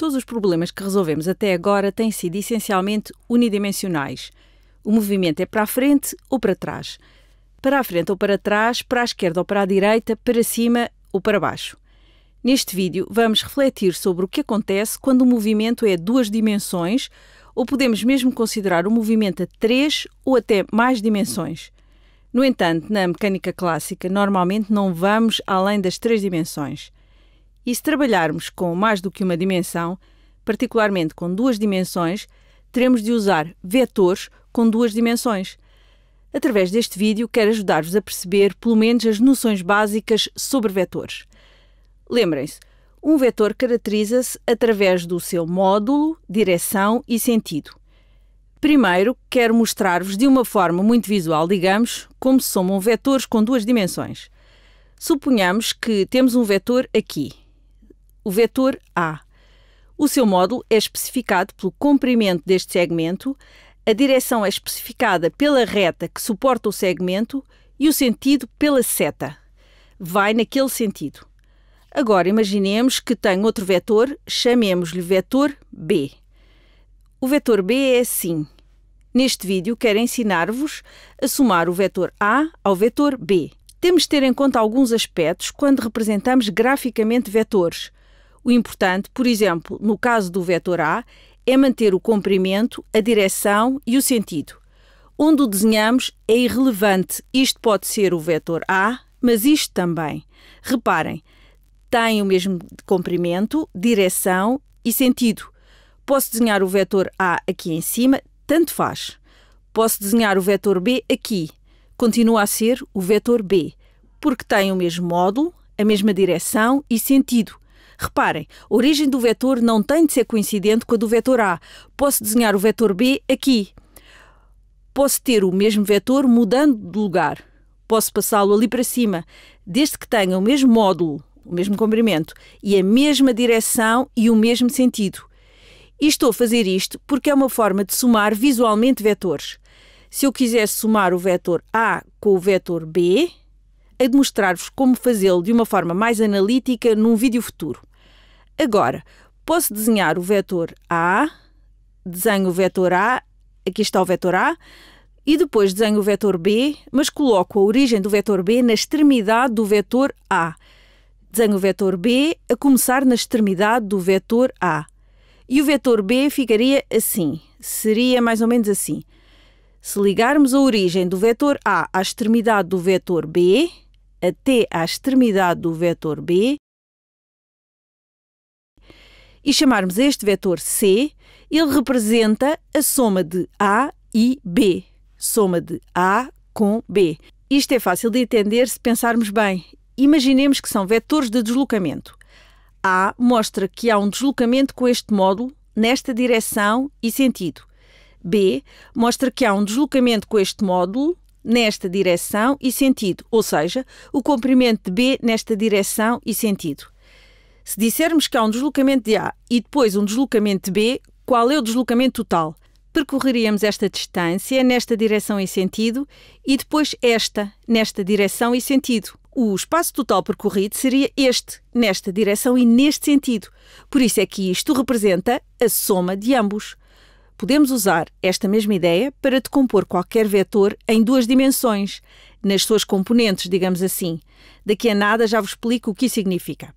Todos os problemas que resolvemos até agora têm sido essencialmente unidimensionais. O movimento é para a frente ou para trás. Para a frente ou para trás, para a esquerda ou para a direita, para cima ou para baixo. Neste vídeo, vamos refletir sobre o que acontece quando o movimento é duas dimensões, ou podemos mesmo considerar o movimento a três ou até mais dimensões. No entanto, na mecânica clássica, normalmente não vamos além das três dimensões. E se trabalharmos com mais do que uma dimensão, particularmente com duas dimensões, teremos de usar vetores com duas dimensões. Através deste vídeo, quero ajudar-vos a perceber pelo menos as noções básicas sobre vetores. Lembrem-se, um vetor caracteriza-se através do seu módulo, direção e sentido. Primeiro, quero mostrar-vos de uma forma muito visual, digamos, como se somam vetores com duas dimensões. Suponhamos que temos um vetor aqui o vetor A. O seu módulo é especificado pelo comprimento deste segmento, a direção é especificada pela reta que suporta o segmento e o sentido pela seta. Vai naquele sentido. Agora imaginemos que tem outro vetor, chamemos-lhe vetor B. O vetor B é assim. Neste vídeo quero ensinar-vos a somar o vetor A ao vetor B. Temos de ter em conta alguns aspectos quando representamos graficamente vetores, o importante, por exemplo, no caso do vetor A, é manter o comprimento, a direção e o sentido. Onde o desenhamos é irrelevante. Isto pode ser o vetor A, mas isto também. Reparem, tem o mesmo comprimento, direção e sentido. Posso desenhar o vetor A aqui em cima, tanto faz. Posso desenhar o vetor B aqui. Continua a ser o vetor B, porque tem o mesmo módulo, a mesma direção e sentido. Reparem, a origem do vetor não tem de ser coincidente com a do vetor A. Posso desenhar o vetor B aqui. Posso ter o mesmo vetor mudando de lugar. Posso passá-lo ali para cima, desde que tenha o mesmo módulo, o mesmo comprimento e a mesma direção e o mesmo sentido. E estou a fazer isto porque é uma forma de somar visualmente vetores. Se eu quisesse somar o vetor A com o vetor B, a demonstrar vos como fazê-lo de uma forma mais analítica num vídeo futuro. Agora, posso desenhar o vetor A, desenho o vetor A, aqui está o vetor A, e depois desenho o vetor B, mas coloco a origem do vetor B na extremidade do vetor A. Desenho o vetor B a começar na extremidade do vetor A. E o vetor B ficaria assim, seria mais ou menos assim. Se ligarmos a origem do vetor A à extremidade do vetor B, até à extremidade do vetor B, e chamarmos este vetor C, ele representa a soma de A e B. Soma de A com B. Isto é fácil de entender se pensarmos bem. Imaginemos que são vetores de deslocamento. A mostra que há um deslocamento com este módulo nesta direção e sentido. B mostra que há um deslocamento com este módulo nesta direção e sentido, ou seja, o comprimento de B nesta direção e sentido. Se dissermos que há um deslocamento de A e depois um deslocamento de B, qual é o deslocamento total? Percorreríamos esta distância nesta direção e sentido e depois esta nesta direção e sentido. O espaço total percorrido seria este, nesta direção e neste sentido. Por isso é que isto representa a soma de ambos. Podemos usar esta mesma ideia para decompor qualquer vetor em duas dimensões, nas suas componentes, digamos assim. Daqui a nada já vos explico o que significa.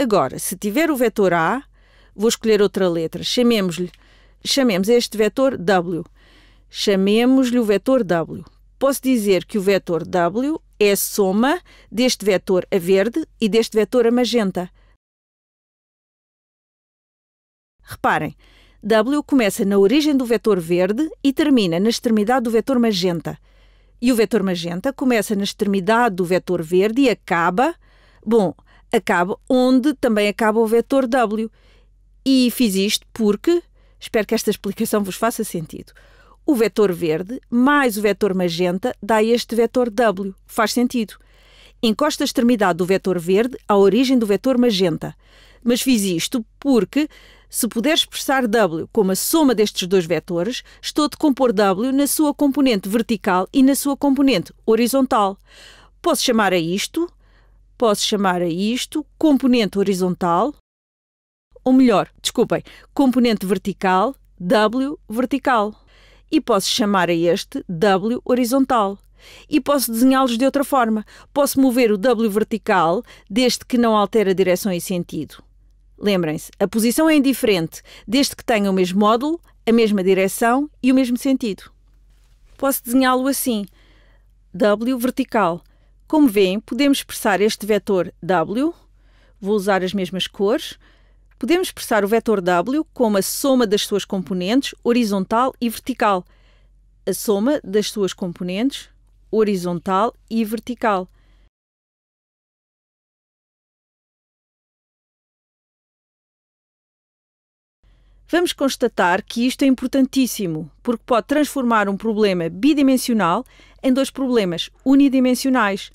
Agora, se tiver o vetor A, vou escolher outra letra. Chamemos-lhe, chamemos este vetor W. Chamemos-lhe o vetor W. Posso dizer que o vetor W é a soma deste vetor a verde e deste vetor a magenta. Reparem, W começa na origem do vetor verde e termina na extremidade do vetor magenta. E o vetor magenta começa na extremidade do vetor verde e acaba. Bom, acaba onde também acaba o vetor W. E fiz isto porque, espero que esta explicação vos faça sentido, o vetor verde mais o vetor magenta dá este vetor W. Faz sentido. Encosta a extremidade do vetor verde à origem do vetor magenta. Mas fiz isto porque, se puder expressar W como a soma destes dois vetores, estou a decompor W na sua componente vertical e na sua componente horizontal. Posso chamar a isto posso chamar a isto componente horizontal, ou melhor, desculpem, componente vertical, W vertical. E posso chamar a este W horizontal. E posso desenhá-los de outra forma. Posso mover o W vertical desde que não altere a direção e sentido. Lembrem-se, a posição é indiferente desde que tenha o mesmo módulo, a mesma direção e o mesmo sentido. Posso desenhá-lo assim: W vertical. Como veem, podemos expressar este vetor W, vou usar as mesmas cores, podemos expressar o vetor W como a soma das suas componentes horizontal e vertical. A soma das suas componentes horizontal e vertical. Vamos constatar que isto é importantíssimo, porque pode transformar um problema bidimensional em dois problemas unidimensionais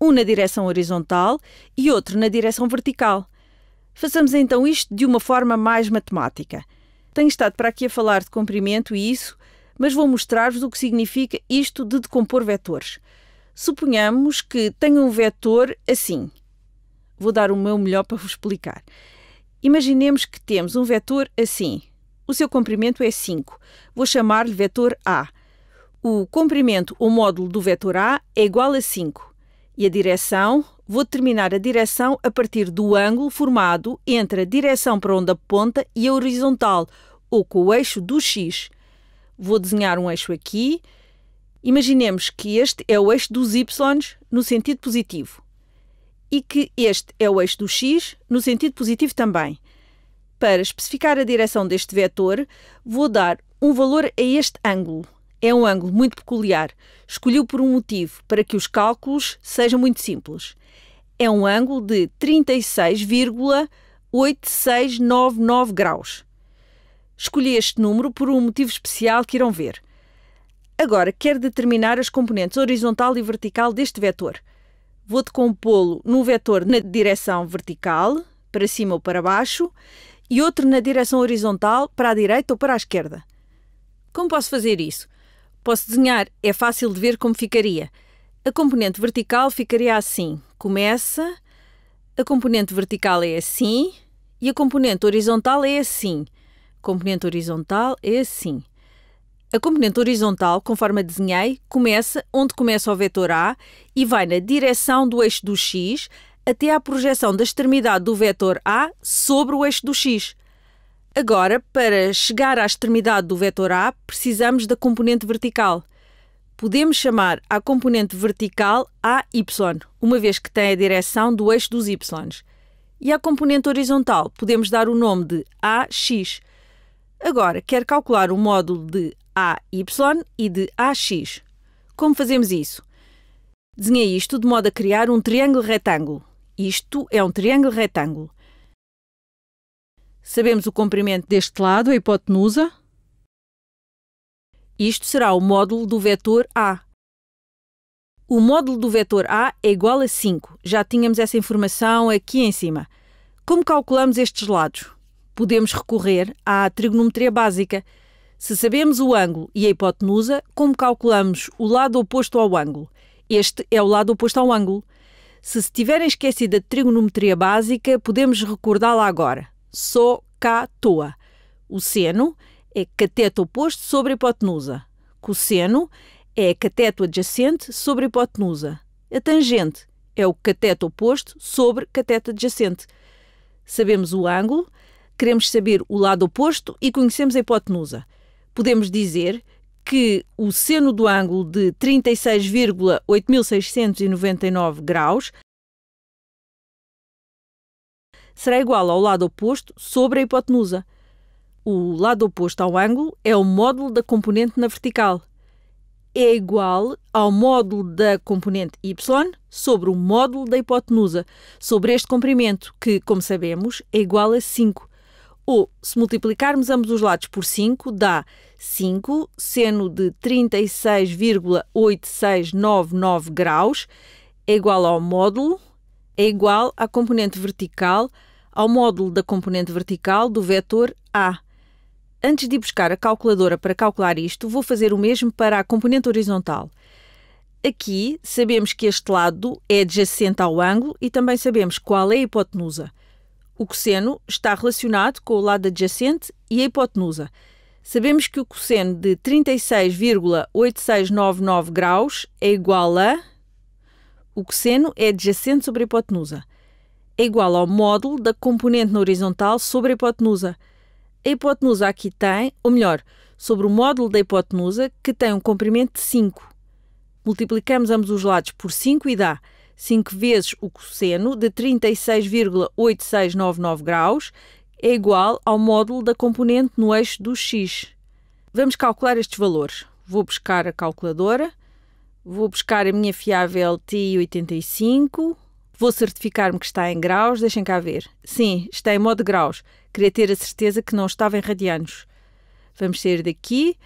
um na direção horizontal e outro na direção vertical. Façamos então isto de uma forma mais matemática. Tenho estado para aqui a falar de comprimento e isso, mas vou mostrar-vos o que significa isto de decompor vetores. Suponhamos que tenho um vetor assim. Vou dar o meu melhor para vos explicar. Imaginemos que temos um vetor assim. O seu comprimento é 5. Vou chamar-lhe vetor A. O comprimento ou módulo do vetor A é igual a 5. E a direção, vou determinar a direção a partir do ângulo formado entre a direção para onde aponta e a horizontal, ou com o eixo do X. Vou desenhar um eixo aqui. Imaginemos que este é o eixo dos Y no sentido positivo e que este é o eixo do X no sentido positivo também. Para especificar a direção deste vetor, vou dar um valor a este ângulo é um ângulo muito peculiar, Escolhi-o por um motivo, para que os cálculos sejam muito simples. É um ângulo de 36,8699 graus. Escolhi este número por um motivo especial que irão ver. Agora quero determinar as componentes horizontal e vertical deste vetor. Vou decompô-lo num vetor na direção vertical, para cima ou para baixo, e outro na direção horizontal, para a direita ou para a esquerda. Como posso fazer isso? Posso desenhar, é fácil de ver como ficaria. A componente vertical ficaria assim. Começa, a componente vertical é assim e a componente horizontal é assim. Componente horizontal é assim. A componente horizontal, conforme a desenhei, começa onde começa o vetor A e vai na direção do eixo do x até à projeção da extremidade do vetor A sobre o eixo do x. Agora, para chegar à extremidade do vetor A, precisamos da componente vertical. Podemos chamar a componente vertical AY, uma vez que tem a direção do eixo dos Y. E à componente horizontal podemos dar o nome de AX. Agora, quer calcular o módulo de AY e de AX. Como fazemos isso? Desenhei isto de modo a criar um triângulo retângulo. Isto é um triângulo retângulo. Sabemos o comprimento deste lado, a hipotenusa. Isto será o módulo do vetor A. O módulo do vetor A é igual a 5. Já tínhamos essa informação aqui em cima. Como calculamos estes lados? Podemos recorrer à trigonometria básica. Se sabemos o ângulo e a hipotenusa, como calculamos o lado oposto ao ângulo? Este é o lado oposto ao ângulo. Se se tiverem esquecido a trigonometria básica, podemos recordá-la agora. Socatua. O seno é cateto oposto sobre a hipotenusa. Cosseno é cateto adjacente sobre a hipotenusa. A tangente é o cateto oposto sobre cateto adjacente. Sabemos o ângulo, queremos saber o lado oposto e conhecemos a hipotenusa. Podemos dizer que o seno do ângulo de 36,8699 graus será igual ao lado oposto sobre a hipotenusa. O lado oposto ao ângulo é o módulo da componente na vertical. É igual ao módulo da componente y sobre o módulo da hipotenusa, sobre este comprimento, que, como sabemos, é igual a 5. Ou, se multiplicarmos ambos os lados por 5, dá 5 seno de 36,8699 graus, é igual ao módulo, é igual à componente vertical ao módulo da componente vertical do vetor A. Antes de ir buscar a calculadora para calcular isto, vou fazer o mesmo para a componente horizontal. Aqui, sabemos que este lado é adjacente ao ângulo e também sabemos qual é a hipotenusa. O cosseno está relacionado com o lado adjacente e a hipotenusa. Sabemos que o cosseno de 36,8699 graus é igual a... O cosseno é adjacente sobre a hipotenusa é igual ao módulo da componente na horizontal sobre a hipotenusa. A hipotenusa aqui tem, ou melhor, sobre o módulo da hipotenusa, que tem um comprimento de 5. Multiplicamos ambos os lados por 5 e dá 5 vezes o cosseno de 36,8699 graus é igual ao módulo da componente no eixo do x. Vamos calcular estes valores. Vou buscar a calculadora, vou buscar a minha fiável TI85, Vou certificar-me que está em graus, deixem cá ver. Sim, está em modo graus. Queria ter a certeza que não estava em radianos. Vamos sair daqui.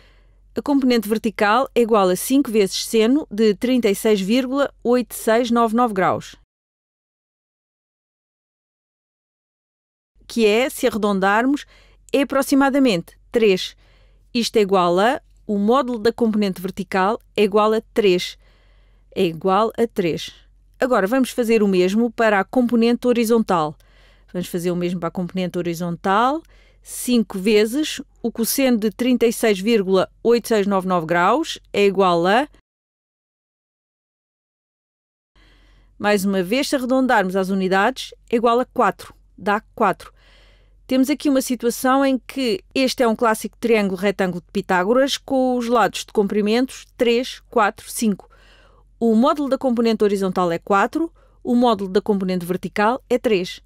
A componente vertical é igual a 5 vezes seno de 36,8699 graus. Que é, se arredondarmos, é aproximadamente 3. Isto é igual a. O módulo da componente vertical é igual a 3. É igual a 3. Agora vamos fazer o mesmo para a componente horizontal. Vamos fazer o mesmo para a componente horizontal, 5 vezes o cosseno de 36,8699 graus é igual a Mais uma vez, se arredondarmos às unidades, é igual a 4, dá 4. Temos aqui uma situação em que este é um clássico triângulo retângulo de Pitágoras com os lados de comprimentos 3, 4, 5. O módulo da componente horizontal é 4, o módulo da componente vertical é 3.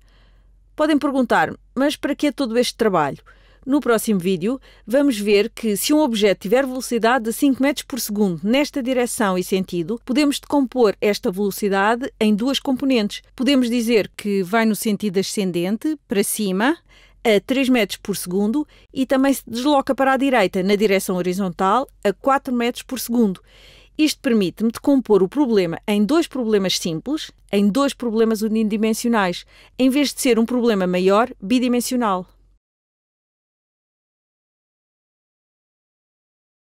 Podem perguntar, mas para que é todo este trabalho? No próximo vídeo, vamos ver que se um objeto tiver velocidade de 5 metros por segundo nesta direção e sentido, podemos decompor esta velocidade em duas componentes. Podemos dizer que vai no sentido ascendente, para cima, a 3 metros por segundo e também se desloca para a direita, na direção horizontal, a 4 metros por segundo. Isto permite-me decompor o problema em dois problemas simples, em dois problemas unidimensionais, em vez de ser um problema maior bidimensional.